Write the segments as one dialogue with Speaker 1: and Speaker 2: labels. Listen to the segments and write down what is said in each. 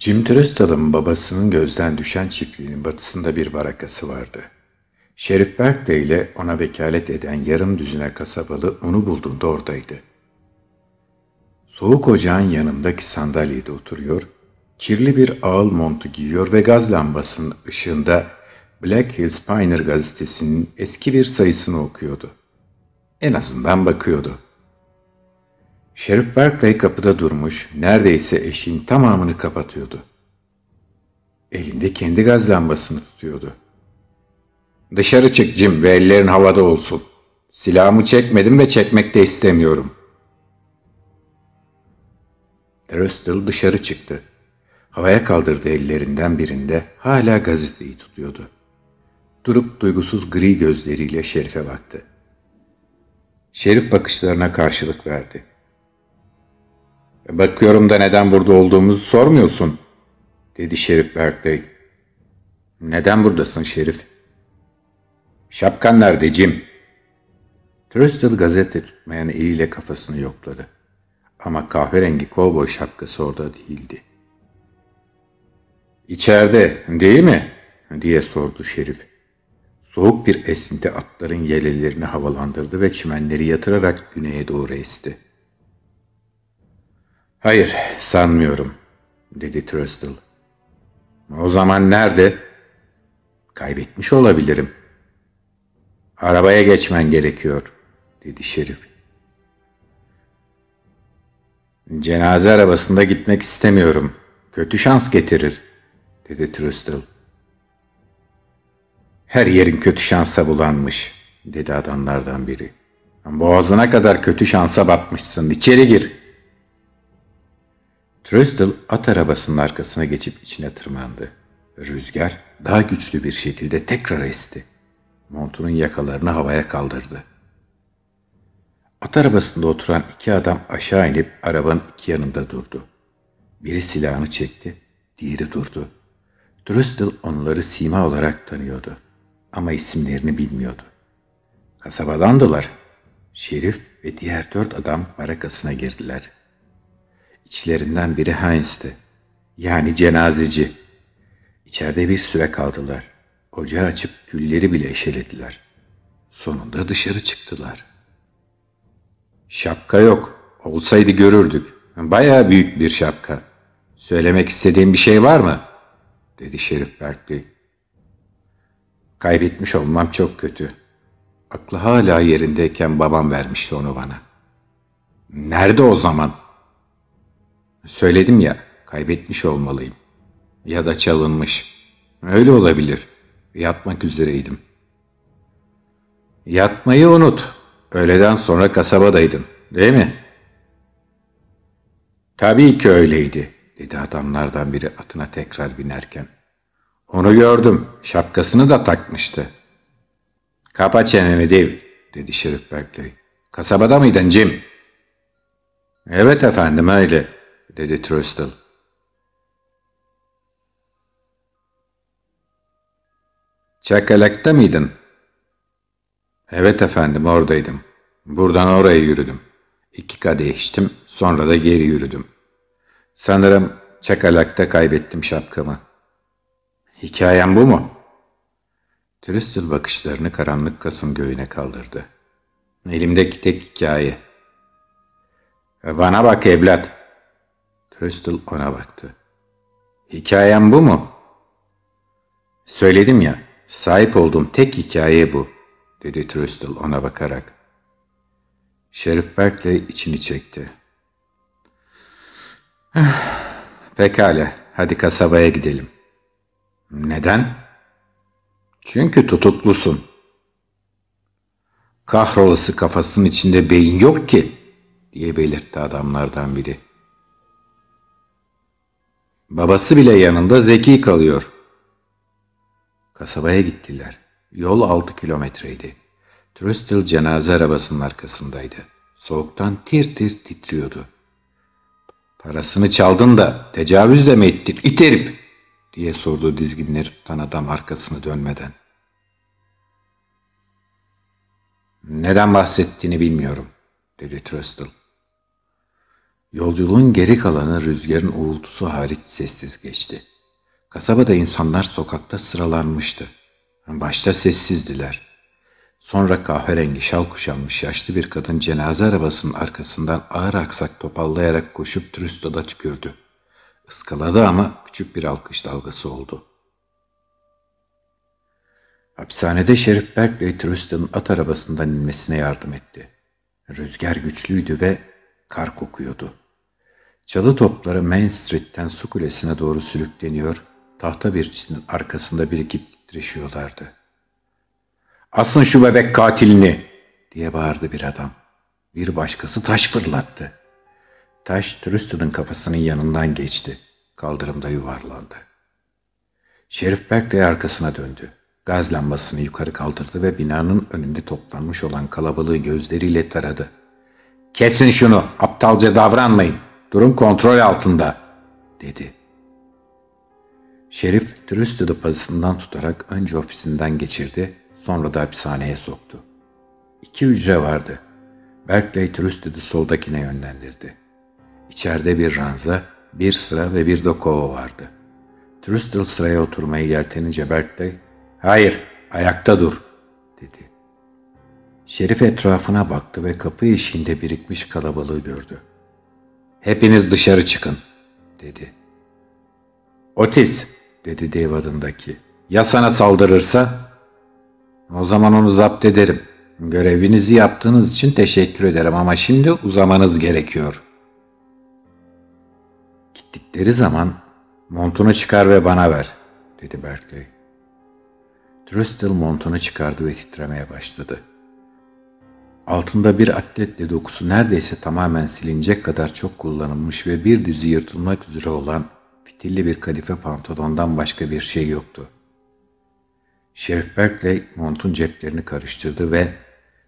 Speaker 1: Jim Tristal'ın babasının gözden düşen çiftliğinin batısında bir barakası vardı. Şerif Berkley ile ona vekalet eden yarım düzine kasabalı onu bulduğunda oradaydı. Soğuk ocağın yanındaki sandalyede oturuyor, kirli bir ağıl montu giyiyor ve gaz lambasının ışığında Black Hills Pioneer gazetesinin eski bir sayısını okuyordu. En azından bakıyordu. Şerif Berkley kapıda durmuş, neredeyse eşiğin tamamını kapatıyordu. Elinde kendi gaz lambasını tutuyordu. ''Dışarı çık Jim ve ellerin havada olsun. Silahımı çekmedim ve çekmek de istemiyorum.'' Terrestil dışarı çıktı. Havaya kaldırdı ellerinden birinde hala gazeteyi tutuyordu. Durup duygusuz gri gözleriyle Şerif'e baktı. Şerif bakışlarına karşılık verdi. Bakıyorum da neden burada olduğumuzu sormuyorsun, dedi Şerif Berkley. Neden buradasın Şerif? Şapkan nerede Jim? Tristel gazete tutmayan eliyle kafasını yokladı. Ama kahverengi kovboy şapkası orada değildi. İçeride değil mi? diye sordu Şerif. Soğuk bir esinti atların yelelerini havalandırdı ve çimenleri yatırarak güneye doğru esti. Hayır, sanmıyorum, dedi Tröstl. O zaman nerede? Kaybetmiş olabilirim. Arabaya geçmen gerekiyor, dedi Şerif. Cenaze arabasında gitmek istemiyorum. Kötü şans getirir, dedi Tröstl. Her yerin kötü şansa bulanmış, dedi adamlardan biri. Boğazına kadar kötü şansa batmışsın, İçeri gir.'' Trestel at arabasının arkasına geçip içine tırmandı. Rüzgar daha güçlü bir şekilde tekrar esti. Montunun yakalarını havaya kaldırdı. At arabasında oturan iki adam aşağı inip arabanın iki yanında durdu. Biri silahını çekti, diğeri durdu. Drustil onları sima olarak tanıyordu ama isimlerini bilmiyordu. Kasabadandılar. Şerif ve diğer dört adam barakasına girdiler.'' İçlerinden biri Heinz'ti. Yani cenazeci. İçeride bir süre kaldılar. Ocağı açıp gülleri bile eşelediler. Sonunda dışarı çıktılar. Şapka yok. Olsaydı görürdük. Baya büyük bir şapka. Söylemek istediğin bir şey var mı? Dedi Şerif Berkley. Kaybetmiş olmam çok kötü. Aklı hala yerindeyken babam vermişti onu bana. Nerede o zaman? Söyledim ya, kaybetmiş olmalıyım. Ya da çalınmış. Öyle olabilir. Yatmak üzereydim. Yatmayı unut. Öğleden sonra kasabadaydın, değil mi? Tabii ki öyleydi, dedi adamlardan biri atına tekrar binerken. Onu gördüm, şapkasını da takmıştı. Kapa çeneni dev, dedi Şerif Berkley. Kasabada mıydın Jim? Evet efendim öyle.'' dedi Tröstel. Çakalak'ta mıydın? Evet efendim oradaydım. Buradan oraya yürüdüm. İki kadeh içtim sonra da geri yürüdüm. Sanırım çakalakta kaybettim şapkamı. Hikayem bu mu? Tröstel bakışlarını karanlık Kasım göğüne kaldırdı. Elimdeki tek hikaye. Bana bak evlat. Crystal ona baktı. Hikayem bu mu? Söyledim ya, sahip olduğum tek hikaye bu, dedi Crystal ona bakarak. Şerif Berkley içini çekti. Ah, pekala, hadi kasabaya gidelim. Neden? Çünkü tutuklusun. Kahrolası kafasının içinde beyin yok ki, diye belirtti adamlardan biri. Babası bile yanında zeki kalıyor. Kasabaya gittiler. Yol altı kilometreydi. Tröstel cenaze arabasının arkasındaydı. Soğuktan tir tir titriyordu. Parasını çaldın da tecavüz de mi ettin it herif? diye sordu dizginleri tutan adam arkasını dönmeden. Neden bahsettiğini bilmiyorum dedi Tröstel. Yolculuğun geri kalanı rüzgarın uğultusu hariç sessiz geçti. Kasabada insanlar sokakta sıralanmıştı. Başta sessizdiler. Sonra kahverengi şal kuşanmış yaşlı bir kadın cenaze arabasının arkasından ağır aksak topallayarak koşup trüstoda tükürdü. Iskaladı ama küçük bir alkış dalgası oldu. Hapishanede Şerif Berkley Trüsto'nun at arabasından inmesine yardım etti. Rüzgar güçlüydü ve kar kokuyordu. Çalı topları Main Street'ten su kulesine doğru sürükleniyor, tahta bir çitin arkasında birikip titreşiyorlardı. ''Asın şu bebek katilini!'' diye bağırdı bir adam. Bir başkası taş fırlattı. Taş Trüstel'in kafasının yanından geçti. Kaldırımda yuvarlandı. Şerif Berk de arkasına döndü. Gaz lambasını yukarı kaldırdı ve binanın önünde toplanmış olan kalabalığı gözleriyle taradı. ''Kesin şunu, aptalca davranmayın.'' Durum kontrol altında, dedi. Şerif Trüstü dopazısından tutarak önce ofisinden geçirdi, sonra da hapishaneye soktu. İki hücre vardı. Berkeley Trüstü'dü soldakine yönlendirdi. İçeride bir ranza, bir sıra ve bir de kova vardı. Trüstel sıraya oturmayı yeltenince Berkeley, ''Hayır, ayakta dur.'' dedi. Şerif etrafına baktı ve kapı eşiğinde birikmiş kalabalığı gördü. Hepiniz dışarı çıkın, dedi. Otis, dedi dev adındaki. Ya sana saldırırsa? O zaman onu zapt ederim. Görevinizi yaptığınız için teşekkür ederim ama şimdi uzamanız gerekiyor. Gittikleri zaman montunu çıkar ve bana ver, dedi Berkeley. Tristel montunu çıkardı ve titremeye başladı. Altında bir atletle dokusu neredeyse tamamen silinecek kadar çok kullanılmış ve bir dizi yırtılmak üzere olan fitilli bir kadife pantolondan başka bir şey yoktu. Şerif Berkeley montun ceplerini karıştırdı ve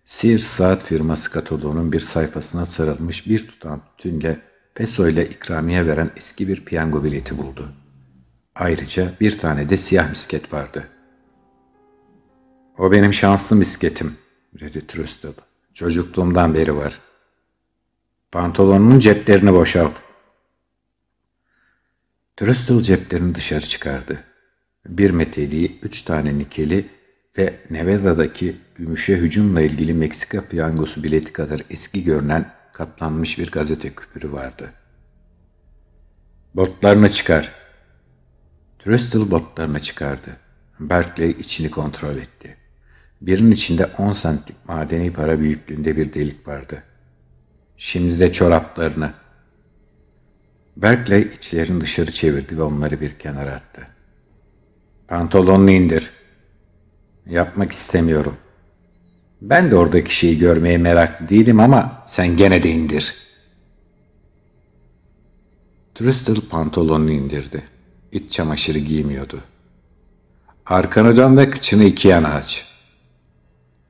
Speaker 1: Sears Saat firması kataloğunun bir sayfasına sarılmış bir tutam tünle peso ile ikramiye veren eski bir piyango bileti buldu. Ayrıca bir tane de siyah misket vardı. O benim şanslı misketim, dedi Trustel. Çocukluğumdan beri var. Pantolonunun ceplerini boşalt. Tröstel ceplerini dışarı çıkardı. Bir meteliği, üç tane nikeli ve Nevada'daki gümüşe hücumla ilgili Meksika piyangosu bileti kadar eski görünen katlanmış bir gazete küpürü vardı. Botlarını çıkar. Tröstel botlarını çıkardı. Berkeley içini kontrol etti. Birinin içinde 10 santik madeni para büyüklüğünde bir delik vardı. Şimdi de çoraplarını. Berkeley içlerini dışarı çevirdi ve onları bir kenara attı. Pantolonunu indir. Yapmak istemiyorum. Ben de oradaki şeyi görmeye meraklı değilim ama sen gene de indir. Tristel pantolonunu indirdi. İç çamaşırı giymiyordu. Arkanı dön ve kıçını iki yana aç.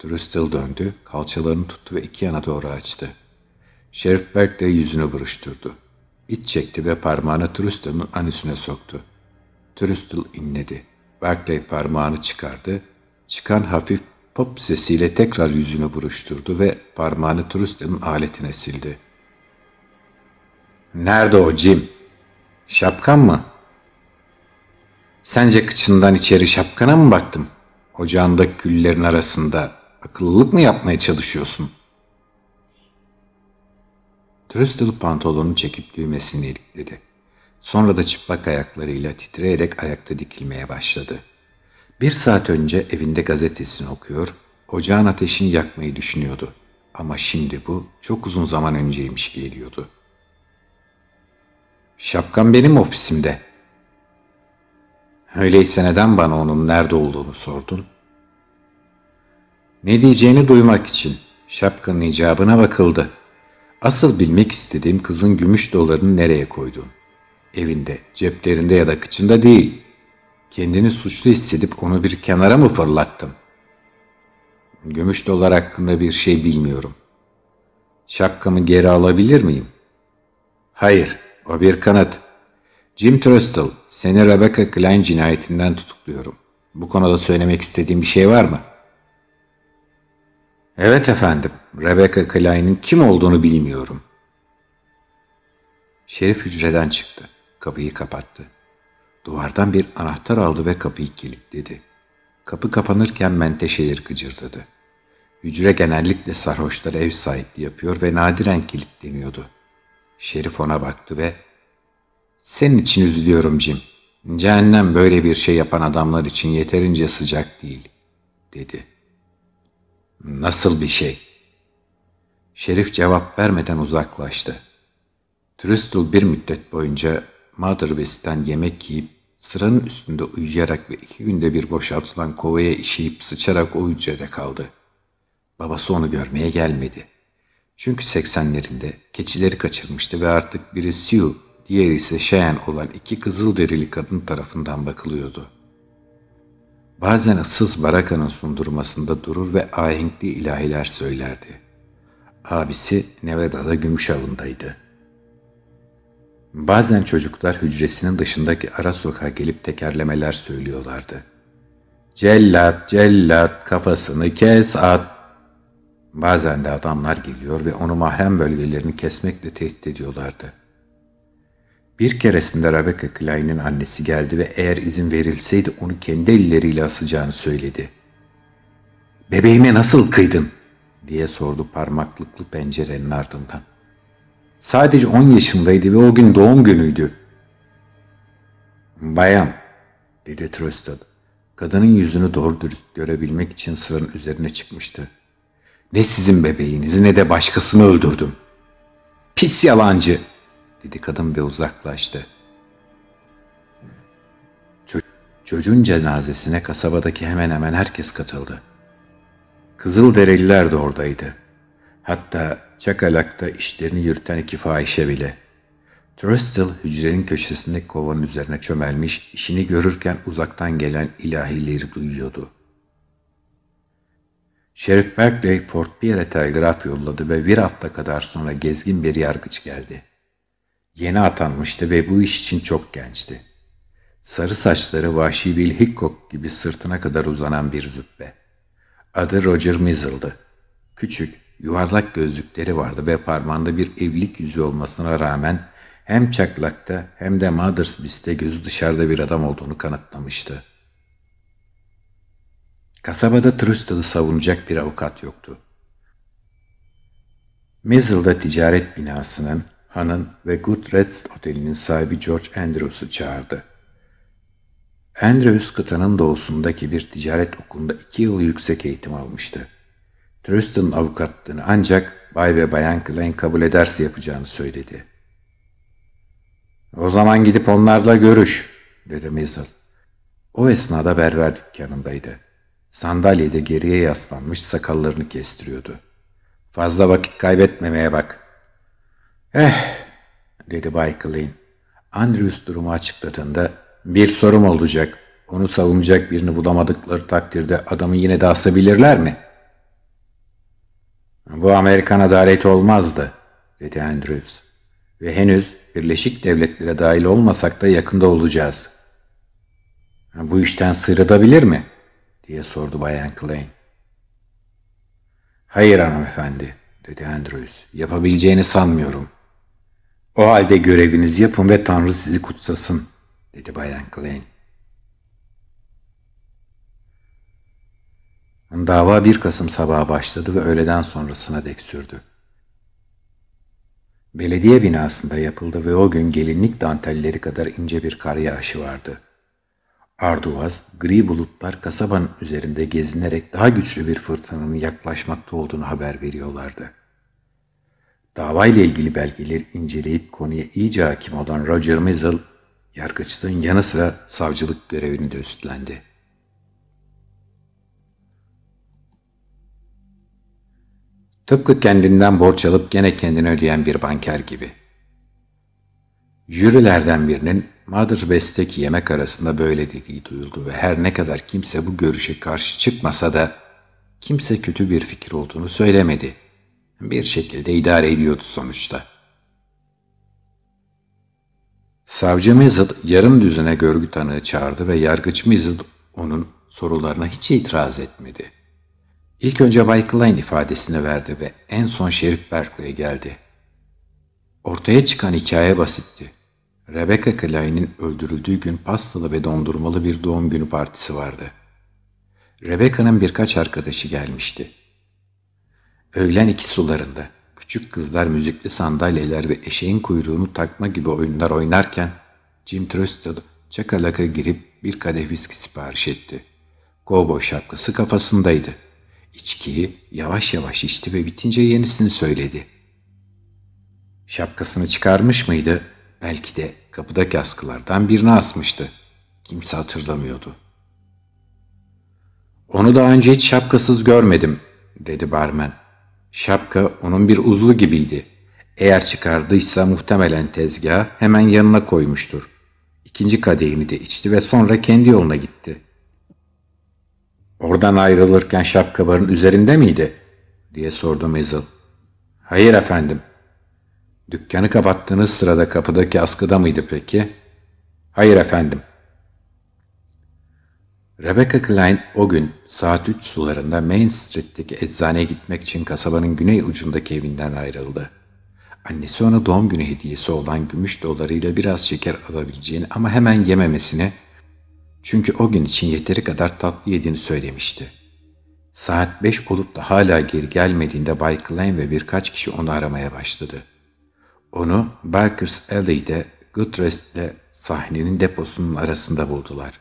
Speaker 1: Drüstel döndü, kalçalarını tuttu ve iki yana doğru açtı. Şerif Berk de yüzünü buruşturdu. İç çekti ve parmağını Trüstel'in anüsüne soktu. Trüstel inledi. Berkley parmağını çıkardı. Çıkan hafif pop sesiyle tekrar yüzünü buruşturdu ve parmağını Trüstel'in aletine sildi. ''Nerede o Jim? Şapkan mı?'' Sence kıçından içeri şapkana mı baktım? Ocağında küllerin arasında akıllılık mı yapmaya çalışıyorsun? Tröstel pantolonu çekip düğmesini ilikledi. Sonra da çıplak ayaklarıyla titreyerek ayakta dikilmeye başladı. Bir saat önce evinde gazetesini okuyor, ocağın ateşini yakmayı düşünüyordu. Ama şimdi bu çok uzun zaman önceymiş geliyordu. Şapkan benim ofisimde. Öyleyse neden bana onun nerede olduğunu sordun? Ne diyeceğini duymak için şapkanın icabına bakıldı. Asıl bilmek istediğim kızın gümüş dolarını nereye koyduğun. Evinde, ceplerinde ya da kıçında değil. Kendini suçlu hissedip onu bir kenara mı fırlattım? Gümüş dolar hakkında bir şey bilmiyorum. Şapkamı geri alabilir miyim? Hayır, o bir kanıt. Jim Trustel, seni Rebecca Klein cinayetinden tutukluyorum. Bu konuda söylemek istediğim bir şey var mı?'' Evet efendim, Rebecca Klein'in kim olduğunu bilmiyorum. Şerif hücreden çıktı. Kapıyı kapattı. Duvardan bir anahtar aldı ve kapıyı kilitledi. Kapı kapanırken menteşeler gıcırdadı. Hücre genellikle sarhoşlara ev sahipliği yapıyor ve nadiren kilitleniyordu. Şerif ona baktı ve ''Senin için üzülüyorum Jim. Cehennem böyle bir şey yapan adamlar için yeterince sıcak değil.'' dedi. Nasıl bir şey? Şerif cevap vermeden uzaklaştı. Trüstul bir müddet boyunca Motherwest'ten yemek yiyip sıranın üstünde uyuyarak ve iki günde bir boşaltılan kovaya işeyip sıçarak o hücrede kaldı. Babası onu görmeye gelmedi. Çünkü seksenlerinde keçileri kaçırmıştı ve artık biri Sue, diğeri ise Cheyenne olan iki kızıl derili kadın tarafından bakılıyordu.'' Bazen ıssız barakanın sundurmasında durur ve ahenkli ilahiler söylerdi. Abisi Nevada'da gümüş avındaydı. Bazen çocuklar hücresinin dışındaki ara sokağa gelip tekerlemeler söylüyorlardı. Cellat, cellat, kafasını kes at. Bazen de adamlar geliyor ve onu mahrem bölgelerini kesmekle tehdit ediyorlardı. Bir keresinde Rebecca Klein'in annesi geldi ve eğer izin verilseydi onu kendi elleriyle asacağını söyledi. ''Bebeğime nasıl kıydın?'' diye sordu parmaklıklı pencerenin ardından. Sadece 10 yaşındaydı ve o gün doğum günüydü. Bayan, dedi Tröstad. Kadının yüzünü doğru dürüst görebilmek için sıranın üzerine çıkmıştı. Ne sizin bebeğinizi ne de başkasını öldürdüm. Pis yalancı.'' dedi kadın ve uzaklaştı. Çocuğun cenazesine kasabadaki hemen hemen herkes katıldı. Kızılderililer de oradaydı. Hatta çakalakta işlerini yürüten iki fahişe bile. Trustel hücrenin köşesindeki kovanın üzerine çömelmiş, işini görürken uzaktan gelen ilahileri duyuyordu. Şerif Berkeley Port Pierre telgraf yolladı ve bir hafta kadar sonra gezgin bir yargıç geldi. Yeni atanmıştı ve bu iş için çok gençti. Sarı saçları vahşi bir Hickok gibi sırtına kadar uzanan bir züppe. Adı Roger Mizzle'dı. Küçük, yuvarlak gözlükleri vardı ve parmağında bir evlilik yüzü olmasına rağmen hem çaklakta hem de Mother's Beast'te gözü dışarıda bir adam olduğunu kanıtlamıştı. Kasabada Trustel'ı savunacak bir avukat yoktu. Mezil'da ticaret binasının Han'ın ve Goodreads Oteli'nin sahibi George Andrews'u çağırdı. Andrews kıtanın doğusundaki bir ticaret okulunda iki yıl yüksek eğitim almıştı. Tristan avukatlığını ancak Bay ve Bayan Klein kabul ederse yapacağını söyledi. ''O zaman gidip onlarla görüş.'' dedi Mizzle. O esnada berber dükkanındaydı. Sandalyede geriye yaslanmış sakallarını kestiriyordu. ''Fazla vakit kaybetmemeye bak.'' Eh, dedi Bay Clean. Andrews durumu açıkladığında bir sorum olacak. Onu savunacak birini bulamadıkları takdirde adamı yine de asabilirler mi? Bu Amerikan adaleti olmazdı, dedi Andrews. Ve henüz Birleşik Devletlere dahil olmasak da yakında olacağız. Bu işten sıyrılabilir mi? diye sordu Bayan Klein. Hayır hanımefendi, dedi Andrews. Yapabileceğini sanmıyorum.'' O halde görevinizi yapın ve Tanrı sizi kutsasın, dedi Bayan Klein. Dava 1 Kasım sabahı başladı ve öğleden sonrasına dek sürdü. Belediye binasında yapıldı ve o gün gelinlik dantelleri kadar ince bir kar yağışı vardı. Arduvaz, gri bulutlar kasabanın üzerinde gezinerek daha güçlü bir fırtınanın yaklaşmakta olduğunu haber veriyorlardı. Davayla ilgili belgeleri inceleyip konuya iyice hakim olan Roger Mazel, yargıçlığın yanı sıra savcılık görevini de üstlendi. Tıpkı kendinden borç alıp gene kendini ödeyen bir banker gibi. Jürilerden birinin Mother Best'teki yemek arasında böyle dediği duyuldu ve her ne kadar kimse bu görüşe karşı çıkmasa da kimse kötü bir fikir olduğunu söylemedi bir şekilde idare ediyordu sonuçta. Savcı Mizzle yarım düzüne görgü tanığı çağırdı ve yargıç Mizzle onun sorularına hiç itiraz etmedi. İlk önce Bay Klein ifadesini verdi ve en son Şerif Berkley'e geldi. Ortaya çıkan hikaye basitti. Rebecca Klein'in öldürüldüğü gün pastalı ve dondurmalı bir doğum günü partisi vardı. Rebecca'nın birkaç arkadaşı gelmişti. Öğlen iki sularında küçük kızlar müzikli sandalyeler ve eşeğin kuyruğunu takma gibi oyunlar oynarken Jim Trustel çakalaka girip bir kadeh viski sipariş etti. Kovboy şapkası kafasındaydı. İçkiyi yavaş yavaş içti ve bitince yenisini söyledi. Şapkasını çıkarmış mıydı? Belki de kapıdaki askılardan birini asmıştı. Kimse hatırlamıyordu. Onu daha önce hiç şapkasız görmedim, dedi barmen. Şapka onun bir uzvu gibiydi. Eğer çıkardıysa muhtemelen tezgah hemen yanına koymuştur. İkinci kadehini de içti ve sonra kendi yoluna gitti. Oradan ayrılırken barın üzerinde miydi? diye sordu Maisel. Hayır efendim. Dükkanı kapattığınız sırada kapıdaki askıda mıydı peki? Hayır efendim. Rebecca Klein o gün saat 3 sularında Main Street'teki eczaneye gitmek için kasabanın güney ucundaki evinden ayrıldı. Annesi ona doğum günü hediyesi olan gümüş dolarıyla biraz şeker alabileceğini ama hemen yememesini çünkü o gün için yeteri kadar tatlı yediğini söylemişti. Saat 5 olup da hala geri gelmediğinde Bay Klein ve birkaç kişi onu aramaya başladı. Onu Barker's Alley'de Goodrest'le sahnenin deposunun arasında buldular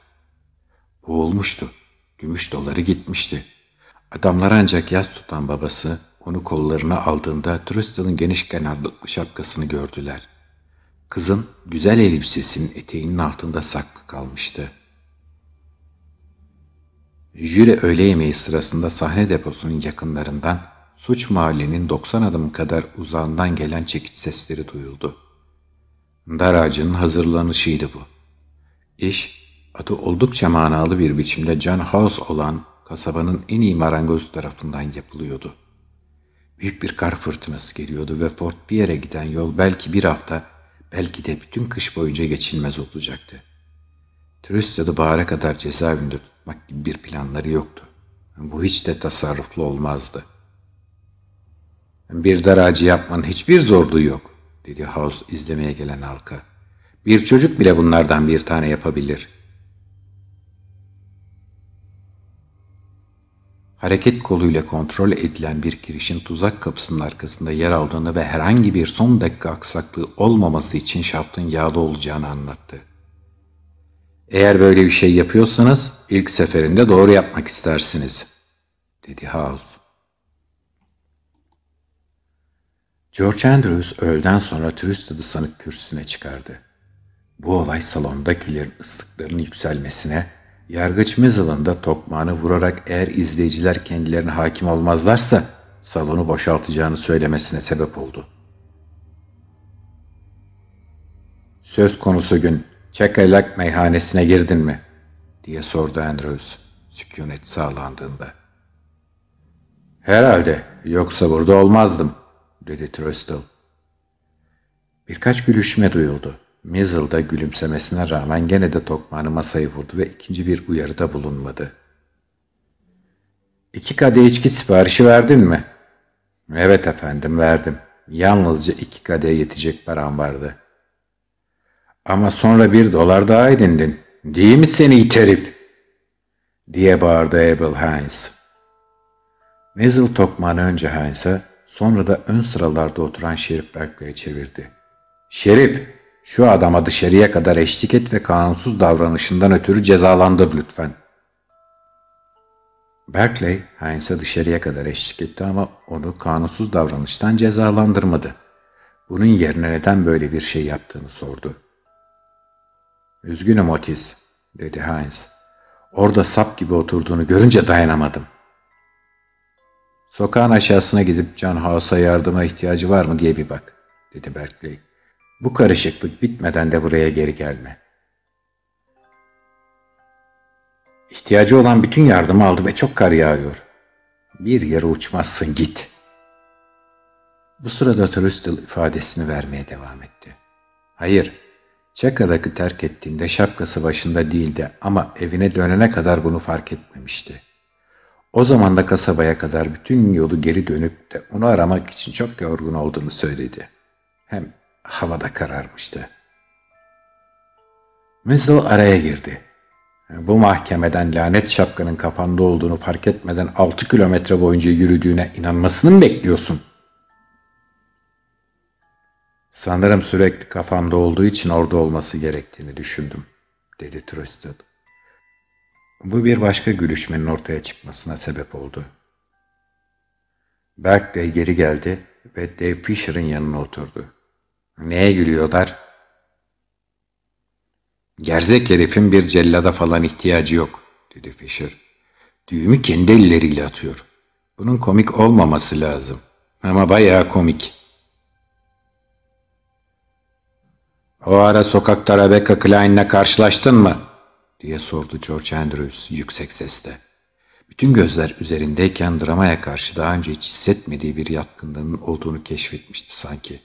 Speaker 1: olmuştu, Gümüş doları gitmişti. Adamlar ancak yaz tutan babası onu kollarına aldığında Tristel'ın geniş kenarlıklı şapkasını gördüler. Kızın güzel elbisesinin eteğinin altında saklı kalmıştı. Jüri öğle yemeği sırasında sahne deposunun yakınlarından suç mahallenin 90 adım kadar uzağından gelen çekiç sesleri duyuldu. Dar ağacının hazırlanışıydı bu. İş adı oldukça manalı bir biçimde Can House olan kasabanın en iyi marangoz tarafından yapılıyordu. Büyük bir kar fırtınası geliyordu ve Fort bir yere giden yol belki bir hafta, belki de bütün kış boyunca geçilmez olacaktı. Tristad'ı bahara kadar cezaevinde tutmak gibi bir planları yoktu. Bu hiç de tasarruflu olmazdı. Bir daracı yapmanın hiçbir zorluğu yok, dedi House izlemeye gelen halka. Bir çocuk bile bunlardan bir tane yapabilir.'' hareket koluyla kontrol edilen bir girişin tuzak kapısının arkasında yer aldığını ve herhangi bir son dakika aksaklığı olmaması için şaftın yağda olacağını anlattı. Eğer böyle bir şey yapıyorsanız ilk seferinde doğru yapmak istersiniz, dedi House. George Andrews öğleden sonra turist adı sanık kürsüsüne çıkardı. Bu olay salondakilerin ıslıklarının yükselmesine Yargıç Mizzle'ında tokmağını vurarak eğer izleyiciler kendilerine hakim olmazlarsa salonu boşaltacağını söylemesine sebep oldu. Söz konusu gün Çakalak meyhanesine girdin mi? diye sordu Andrews sükunet sağlandığında. Herhalde yoksa burada olmazdım dedi Tröstel. Birkaç gülüşme duyuldu. Mizzle da gülümsemesine rağmen gene de tokmağını masaya vurdu ve ikinci bir uyarıda bulunmadı. İki kadeh içki siparişi verdin mi? Evet efendim verdim. Yalnızca iki kadeh yetecek param vardı. Ama sonra bir dolar daha edindin. Değil mi seni iç herif? Diye bağırdı Abel Hines. Mizzle tokmağını önce Hines'a sonra da ön sıralarda oturan Şerif Berkley'e çevirdi. Şerif! Şu adama dışarıya kadar eşlik et ve kanunsuz davranışından ötürü cezalandır lütfen. Berkeley, Heinz'e dışarıya kadar eşlik etti ama onu kanunsuz davranıştan cezalandırmadı. Bunun yerine neden böyle bir şey yaptığını sordu. Üzgünüm Otis, dedi Heinz. Orada sap gibi oturduğunu görünce dayanamadım. Sokağın aşağısına gidip Can House'a yardıma ihtiyacı var mı diye bir bak, dedi Berkeley. Bu karışıklık bitmeden de buraya geri gelme. İhtiyacı olan bütün yardımı aldı ve çok kar yağıyor. Bir yere uçmazsın git. Bu sırada Trustel ifadesini vermeye devam etti. Hayır, Çakadak'ı terk ettiğinde şapkası başında değildi ama evine dönene kadar bunu fark etmemişti. O zaman da kasabaya kadar bütün yolu geri dönüp de onu aramak için çok yorgun olduğunu söyledi. Hem havada kararmıştı. Mizzle araya girdi. Bu mahkemeden lanet şapkanın kafanda olduğunu fark etmeden 6 kilometre boyunca yürüdüğüne inanmasını mı bekliyorsun? Sanırım sürekli kafamda olduğu için orada olması gerektiğini düşündüm, dedi Trusted. Bu bir başka gülüşmenin ortaya çıkmasına sebep oldu. Berkeley geri geldi ve Dave Fisher'ın yanına oturdu. Neye gülüyorlar? Gerzek herifin bir cellada falan ihtiyacı yok, dedi Fisher. Düğümü kendi elleriyle atıyor. Bunun komik olmaması lazım. Ama bayağı komik. O ara sokakta Rebecca Klein'le karşılaştın mı? diye sordu George Andrews yüksek sesle. Bütün gözler üzerindeyken dramaya karşı daha önce hiç hissetmediği bir yatkınlığının olduğunu keşfetmişti sanki.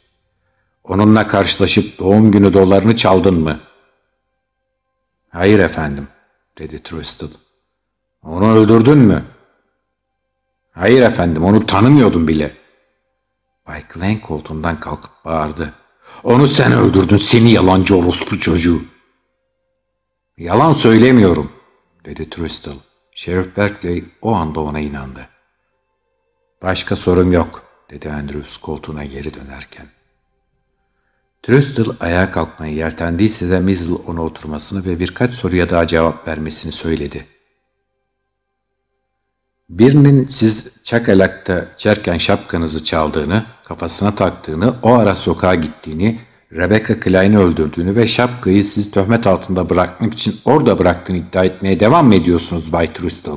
Speaker 1: Onunla karşılaşıp doğum günü dolarını çaldın mı? Hayır efendim, dedi Trustel. Onu öldürdün mü? Hayır efendim, onu tanımıyordum bile. Bay Glenn koltuğundan kalkıp bağırdı. Onu sen öldürdün, seni yalancı orospu çocuğu. Yalan söylemiyorum, dedi Trustel. Sheriff Berkeley o anda ona inandı. Başka sorum yok, dedi Andrews koltuğuna geri dönerken. Tröstl ayağa kalkmayı yeltendiyse de Mizzle ona oturmasını ve birkaç soruya daha cevap vermesini söyledi. Birinin siz çakalakta içerken şapkanızı çaldığını, kafasına taktığını, o ara sokağa gittiğini, Rebecca Klein'i öldürdüğünü ve şapkayı siz töhmet altında bırakmak için orada bıraktığını iddia etmeye devam mı ediyorsunuz Bay Trüstel?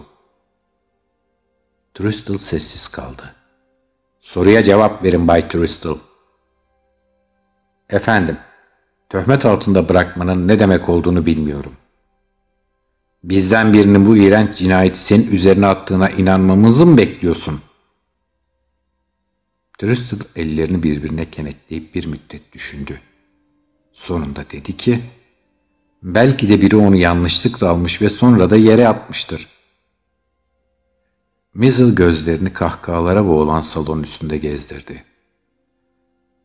Speaker 1: Trüstel sessiz kaldı. Soruya cevap verin Bay Trüstel. Efendim, töhmet altında bırakmanın ne demek olduğunu bilmiyorum. Bizden birinin bu iğrenç cinayeti senin üzerine attığına inanmamızı mı bekliyorsun? Drüstel ellerini birbirine kenetleyip bir müddet düşündü. Sonunda dedi ki, belki de biri onu yanlışlıkla almış ve sonra da yere atmıştır. Mizzle gözlerini kahkahalara boğulan salon üstünde gezdirdi.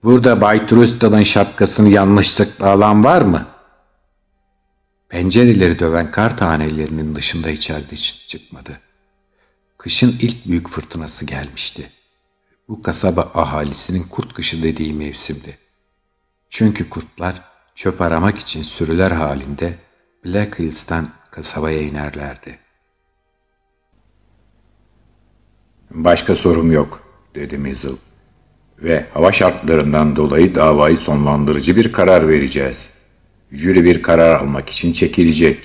Speaker 1: Burada Bay Trusta'nın şapkasını yanlışlıkla alan var mı? Pencereleri döven kar tanelerinin dışında içeride çıkmadı. Kışın ilk büyük fırtınası gelmişti. Bu kasaba ahalisinin kurt kışı dediği mevsimdi. Çünkü kurtlar çöp aramak için sürüler halinde Black Hills'tan kasabaya inerlerdi. Başka sorum yok, dedi Mizzle ve hava şartlarından dolayı davayı sonlandırıcı bir karar vereceğiz. Jüri bir karar almak için çekilecek.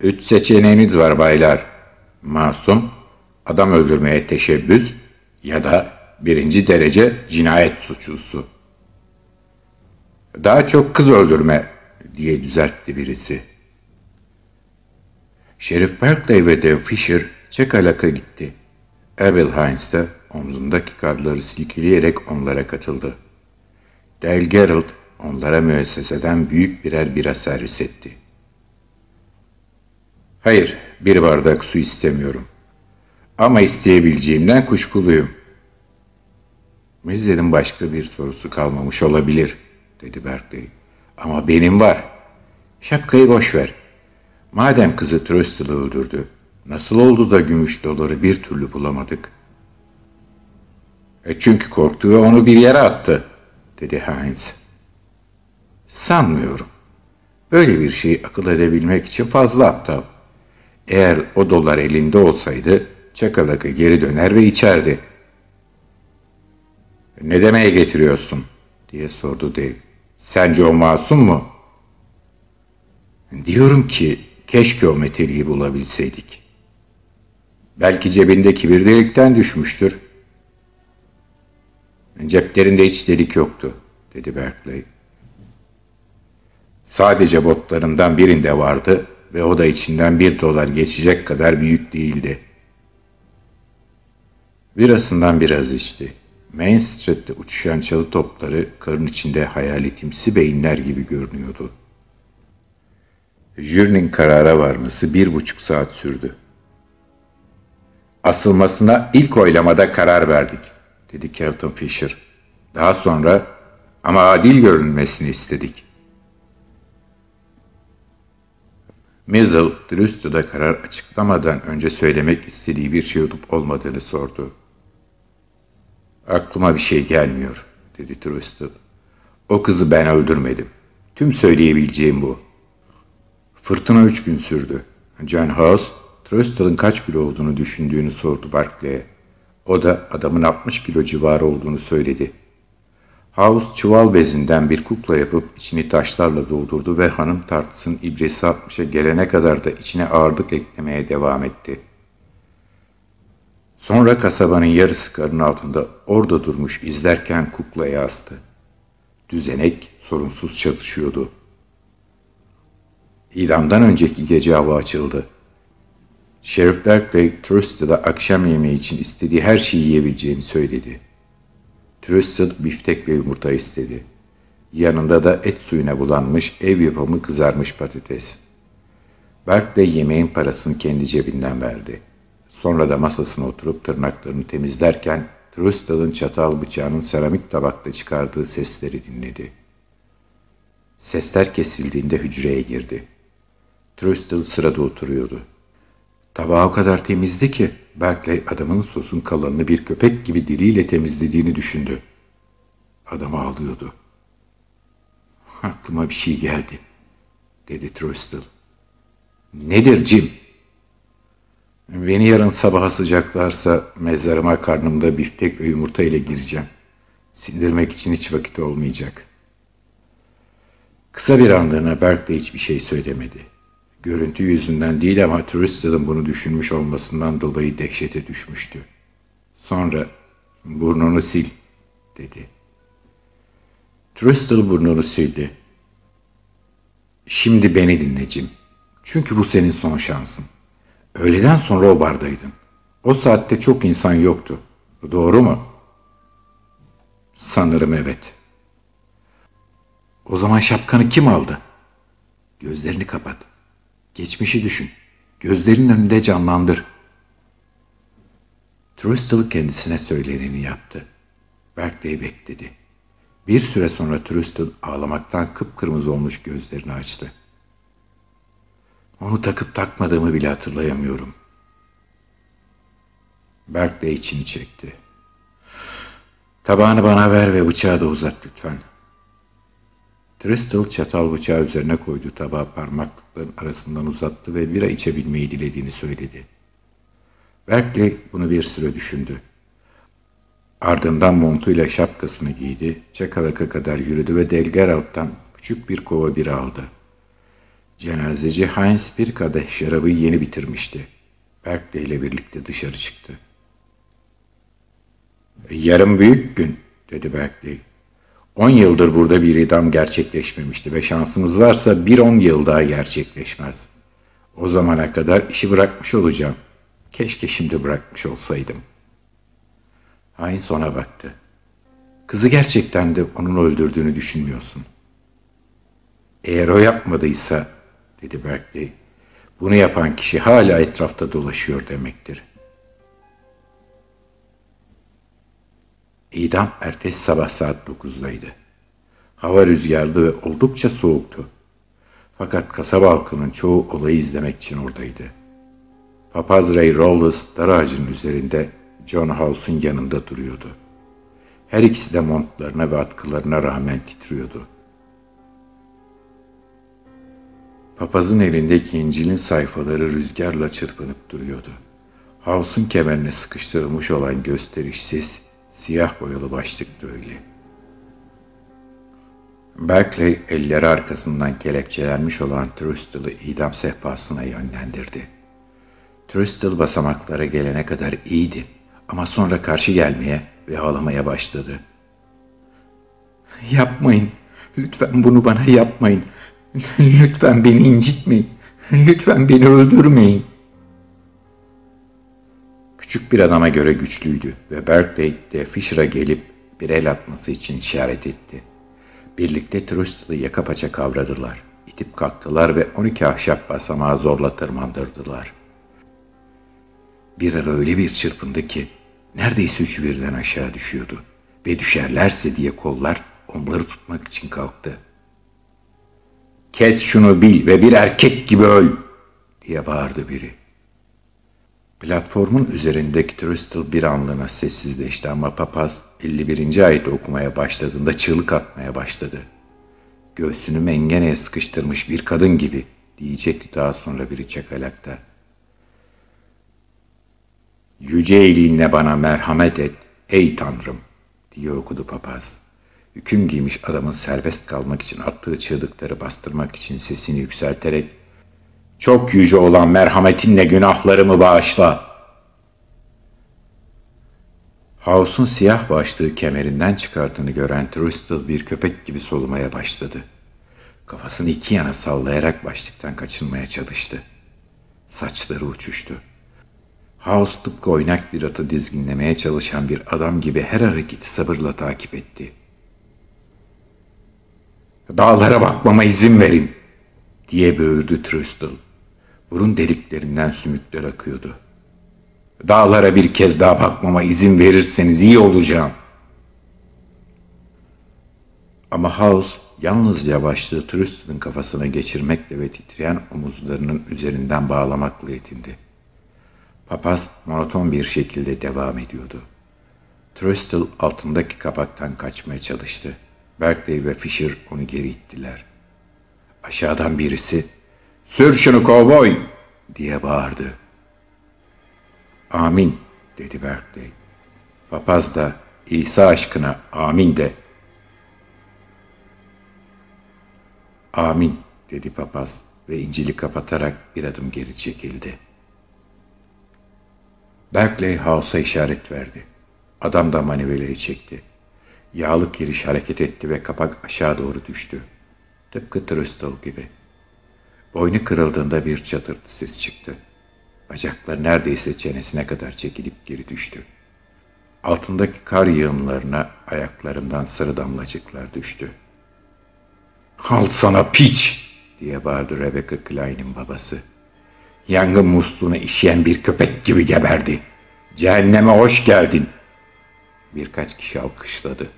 Speaker 1: Üç seçeneğimiz var baylar. Masum, adam öldürmeye teşebbüs ya da birinci derece cinayet suçlusu. Daha çok kız öldürme diye düzeltti birisi. Şerif Berkley ve Dev Fisher alaka gitti. Abel Heinz de omzundaki karları silkeleyerek onlara katıldı. Del Gerald onlara müesseseden büyük birer bira servis etti. Hayır, bir bardak su istemiyorum. Ama isteyebileceğimden kuşkuluyum. Mizze'nin başka bir sorusu kalmamış olabilir, dedi Berkley. Ama benim var. Şapkayı boş ver. Madem kızı Tröstel'ı öldürdü, nasıl oldu da gümüş doları bir türlü bulamadık? E çünkü korktu ve onu bir yere attı, dedi Heinz. Sanmıyorum. Böyle bir şeyi akıl edebilmek için fazla aptal. Eğer o dolar elinde olsaydı çakalakı geri döner ve içerdi. E, ne demeye getiriyorsun? diye sordu Dave. Sence o masum mu? Diyorum ki keşke o meteliği bulabilseydik. Belki cebindeki bir delikten düşmüştür. Ceplerinde hiç delik yoktu, dedi Berkeley. Sadece botlarından birinde vardı ve o da içinden bir dolar geçecek kadar büyük değildi. Birasından biraz içti. Main Street'te uçuşan çalı topları karın içinde hayaletimsi beyinler gibi görünüyordu. Jürinin karara varması bir buçuk saat sürdü. Asılmasına ilk oylamada karar verdik dedi Carlton Fisher. Daha sonra ama adil görünmesini istedik. Mizzle, Drüsto'da karar açıklamadan önce söylemek istediği bir şey olup olmadığını sordu. Aklıma bir şey gelmiyor, dedi Drüsto. O kızı ben öldürmedim. Tüm söyleyebileceğim bu. Fırtına üç gün sürdü. John House, Tröstel'ın kaç kilo olduğunu düşündüğünü sordu Barclay'e. O da adamın 60 kilo civarı olduğunu söyledi. House çuval bezinden bir kukla yapıp içini taşlarla doldurdu ve hanım tartısın ibresi 60'a gelene kadar da içine ağırlık eklemeye devam etti. Sonra kasabanın yarısı karın altında orada durmuş izlerken kuklaya astı. Düzenek sorunsuz çatışıyordu. İdamdan önceki gece hava açıldı. Sheriff Berkeley Trusted'a akşam yemeği için istediği her şeyi yiyebileceğini söyledi. Trusted biftek ve yumurta istedi. Yanında da et suyuna bulanmış ev yapımı kızarmış patates. Berkeley yemeğin parasını kendi cebinden verdi. Sonra da masasına oturup tırnaklarını temizlerken Trusted'ın çatal bıçağının seramik tabakta çıkardığı sesleri dinledi. Sesler kesildiğinde hücreye girdi. Trusted sırada oturuyordu. Tabağı o kadar temizdi ki Berkeley adamın sosun kalanını bir köpek gibi diliyle temizlediğini düşündü. Adam ağlıyordu. Aklıma bir şey geldi, dedi Tröstel. Nedir Jim? Beni yarın sabaha sıcaklarsa mezarıma karnımda biftek ve yumurta ile gireceğim. Sindirmek için hiç vakit olmayacak. Kısa bir anlığına Berk hiçbir şey söylemedi. Görüntü yüzünden değil ama Tristan'ın bunu düşünmüş olmasından dolayı dehşete düşmüştü. Sonra burnunu sil dedi. Tristan burnunu sildi. Şimdi beni dinlecim. Çünkü bu senin son şansın. Öğleden sonra o bardaydın. O saatte çok insan yoktu. Doğru mu? Sanırım evet. O zaman şapkanı kim aldı? Gözlerini kapat. Geçmişi düşün. Gözlerin önünde canlandır. Trustel kendisine söyleneni yaptı. Berkeley bekledi. Bir süre sonra Trustel ağlamaktan kıpkırmızı olmuş gözlerini açtı. Onu takıp takmadığımı bile hatırlayamıyorum. Berkeley içini çekti. Tabağını bana ver ve bıçağı da uzat lütfen.'' Tristel çatal bıçağı üzerine koyduğu tabağı parmaklıkların arasından uzattı ve bira içebilmeyi dilediğini söyledi. Berkeley bunu bir süre düşündü. Ardından montuyla şapkasını giydi, çakalaka kadar yürüdü ve delger alttan küçük bir kova bira aldı. Cenazeci Heinz bir kadeh şarabı yeni bitirmişti. Berkeley ile birlikte dışarı çıktı. Yarın büyük gün, dedi Berkeley. 10 yıldır burada bir idam gerçekleşmemişti ve şansımız varsa bir 10 yıl daha gerçekleşmez. O zamana kadar işi bırakmış olacağım. Keşke şimdi bırakmış olsaydım. Hain sona baktı. Kızı gerçekten de onun öldürdüğünü düşünmüyorsun. Eğer o yapmadıysa, dedi Berkeley, bunu yapan kişi hala etrafta dolaşıyor demektir.'' İdam ertesi sabah saat 9'daydı. Hava rüzgarlı ve oldukça soğuktu. Fakat kasaba halkının çoğu olayı izlemek için oradaydı. Papaz Ray Rollis dar ağacının üzerinde John House'un yanında duruyordu. Her ikisi de montlarına ve atkılarına rağmen titriyordu. Papazın elindeki İncil'in sayfaları rüzgarla çırpınıp duruyordu. House'un kemerine sıkıştırılmış olan gösterişsiz, Siyah boyalı başlıktı öyle. Berkeley elleri arkasından kelepçelenmiş olan Trustel'ı idam sehpasına yönlendirdi. Trustel basamaklara gelene kadar iyiydi ama sonra karşı gelmeye ve ağlamaya başladı. Yapmayın, lütfen bunu bana yapmayın. Lütfen beni incitmeyin. Lütfen beni öldürmeyin küçük bir adama göre güçlüydü ve Berkeley de Fisher'a gelip bir el atması için işaret etti. Birlikte Trustel'ı yaka paça kavradılar. İtip kalktılar ve 12 ahşap basamağı zorla tırmandırdılar. Bir ara öyle bir çırpındı ki neredeyse üç birden aşağı düşüyordu ve düşerlerse diye kollar onları tutmak için kalktı. ''Kes şunu bil ve bir erkek gibi öl!'' diye bağırdı biri. Platformun üzerindeki Tristel bir anlığına sessizleşti ama papaz 51. ayeti okumaya başladığında çığlık atmaya başladı. Göğsünü mengeneye sıkıştırmış bir kadın gibi diyecekti daha sonra biri çakalakta. Yüce eğiliğinle bana merhamet et ey tanrım diye okudu papaz. Hüküm giymiş adamın serbest kalmak için attığı çığlıkları bastırmak için sesini yükselterek çok yüce olan merhametinle günahlarımı bağışla. House'un siyah başlığı kemerinden çıkarttığını gören Trustel bir köpek gibi solumaya başladı. Kafasını iki yana sallayarak başlıktan kaçınmaya çalıştı. Saçları uçuştu. House tıpkı oynak bir atı dizginlemeye çalışan bir adam gibi her hareketi sabırla takip etti. ''Dağlara bakmama izin verin!'' diye böğürdü Trustel burun deliklerinden sümükler akıyordu. Dağlara bir kez daha bakmama izin verirseniz iyi olacağım. Ama House yalnızca başlığı Trustin'in kafasına geçirmekle ve titreyen omuzlarının üzerinden bağlamakla yetindi. Papaz monoton bir şekilde devam ediyordu. Trustel altındaki kapaktan kaçmaya çalıştı. Berkeley ve Fisher onu geri ittiler. Aşağıdan birisi Sür şunu kovboy diye bağırdı. Amin dedi Berkley. Papaz da İsa aşkına amin de. Amin dedi papaz ve İncil'i kapatarak bir adım geri çekildi. Berkeley House'a işaret verdi. Adam da manivelayı çekti. Yağlık kiriş hareket etti ve kapak aşağı doğru düştü. Tıpkı Trustel gibi.'' Boynu kırıldığında bir çatırtı ses çıktı. Bacakları neredeyse çenesine kadar çekilip geri düştü. Altındaki kar yığınlarına ayaklarından sarı damlacıklar düştü. ''Al sana piç!'' diye bağırdı Rebecca Klein'in babası. Yangın musluğuna işeyen bir köpek gibi geberdi. Cehenneme hoş geldin. Birkaç kişi alkışladı.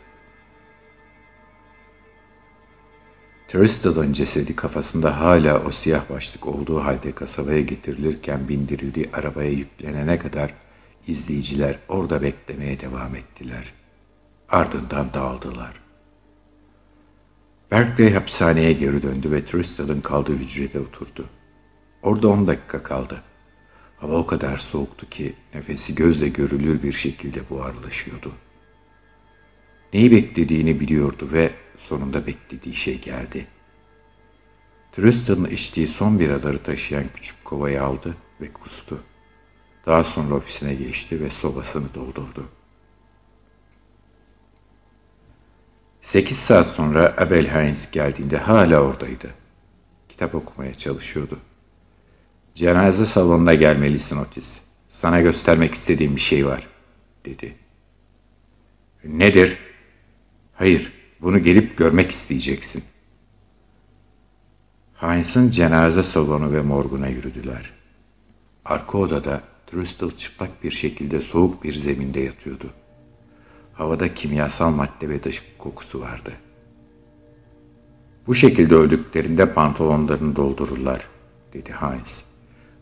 Speaker 1: Trista'dan cesedi kafasında hala o siyah başlık olduğu halde kasabaya getirilirken bindirildiği arabaya yüklenene kadar izleyiciler orada beklemeye devam ettiler. Ardından dağıldılar. Berkeley hapishaneye geri döndü ve Trista'nın kaldığı hücrede oturdu. Orada on dakika kaldı. Hava o kadar soğuktu ki nefesi gözle görülür bir şekilde buharlaşıyordu. Neyi beklediğini biliyordu ve sonunda beklediği şey geldi. Tristan'ın içtiği son biraları taşıyan küçük kovayı aldı ve kustu. Daha sonra ofisine geçti ve sobasını doldurdu. Sekiz saat sonra Abel Heinz geldiğinde hala oradaydı. Kitap okumaya çalışıyordu. Cenaze salonuna gelmelisin Otis. Sana göstermek istediğim bir şey var, dedi. Nedir? Hayır, bunu gelip görmek isteyeceksin. Heinz'ın cenaze salonu ve morguna yürüdüler. Arka odada Trustel çıplak bir şekilde soğuk bir zeminde yatıyordu. Havada kimyasal madde ve dış kokusu vardı. Bu şekilde öldüklerinde pantolonlarını doldururlar, dedi Heinz.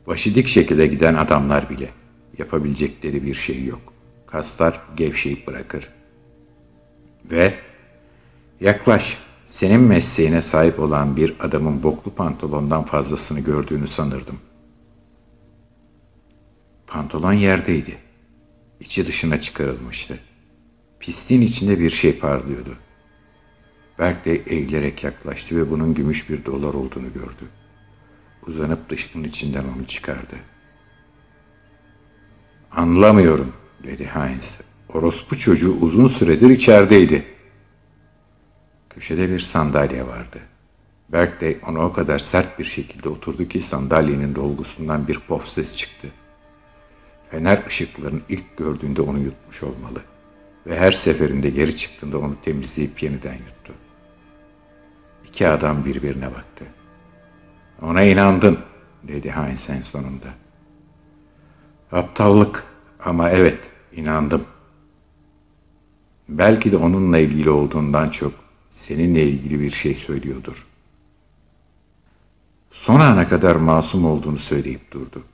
Speaker 1: Başı dik şekilde giden adamlar bile. Yapabilecekleri bir şey yok. Kaslar gevşeyip bırakır. Ve Yaklaş, senin mesleğine sahip olan bir adamın boklu pantolondan fazlasını gördüğünü sanırdım. Pantolon yerdeydi. İçi dışına çıkarılmıştı. Pisliğin içinde bir şey parlıyordu. Berkley eğilerek yaklaştı ve bunun gümüş bir dolar olduğunu gördü. Uzanıp dışının içinden onu çıkardı. Anlamıyorum dedi Heinz. Orospu çocuğu uzun süredir içerideydi. Köşede bir sandalye vardı. Berkley ona o kadar sert bir şekilde oturdu ki sandalyenin dolgusundan bir pof ses çıktı. Fener ışıklarını ilk gördüğünde onu yutmuş olmalı ve her seferinde geri çıktığında onu temizleyip yeniden yuttu. İki adam birbirine baktı. Ona inandın, dedi Heinz en sonunda. Aptallık ama evet, inandım. Belki de onunla ilgili olduğundan çok seninle ilgili bir şey söylüyordur. Son ana kadar masum olduğunu söyleyip durdu.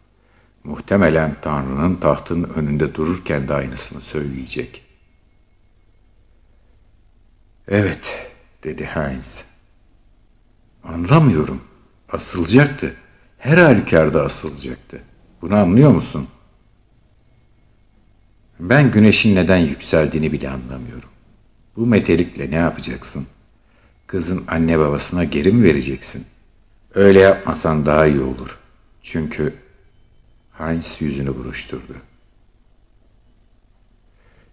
Speaker 1: Muhtemelen Tanrı'nın tahtının önünde dururken de aynısını söyleyecek. Evet, dedi Heinz. Anlamıyorum. Asılacaktı. Her halükarda asılacaktı. Bunu anlıyor musun? Ben güneşin neden yükseldiğini bile anlamıyorum. Bu metelikle ne yapacaksın? Kızın anne babasına geri mi vereceksin? Öyle yapmasan daha iyi olur. Çünkü Heinz yüzünü buruşturdu.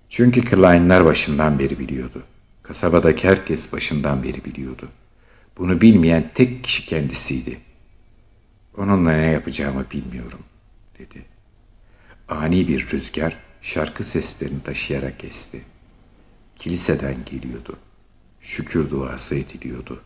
Speaker 1: Çünkü Kleinler başından beri biliyordu. Kasabadaki herkes başından beri biliyordu. Bunu bilmeyen tek kişi kendisiydi. Onunla ne yapacağımı bilmiyorum, dedi. Ani bir rüzgar şarkı seslerini taşıyarak esti kiliseden geliyordu. Şükür duası ediliyordu.